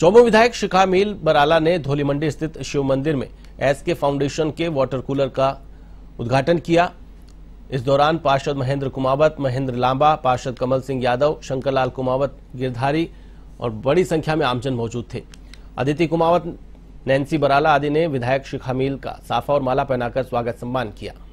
चौबो विधायक शिखा मील बराला ने धोली मंडी स्थित शिव मंदिर में एस के फाउंडेशन के वाटर कूलर का उद्घाटन किया इस दौरान पार्षद महेंद्र कुमावत महेंद्र लांबा पार्षद कमल सिंह यादव शंकरलाल कुमावत गिरधारी और बड़ी संख्या में आमजन मौजूद थे अदिति कुमावत नैन्सी बराला आदि ने विधायक शिखा मील का साफा और माला पहनाकर स्वागत सम्मान किया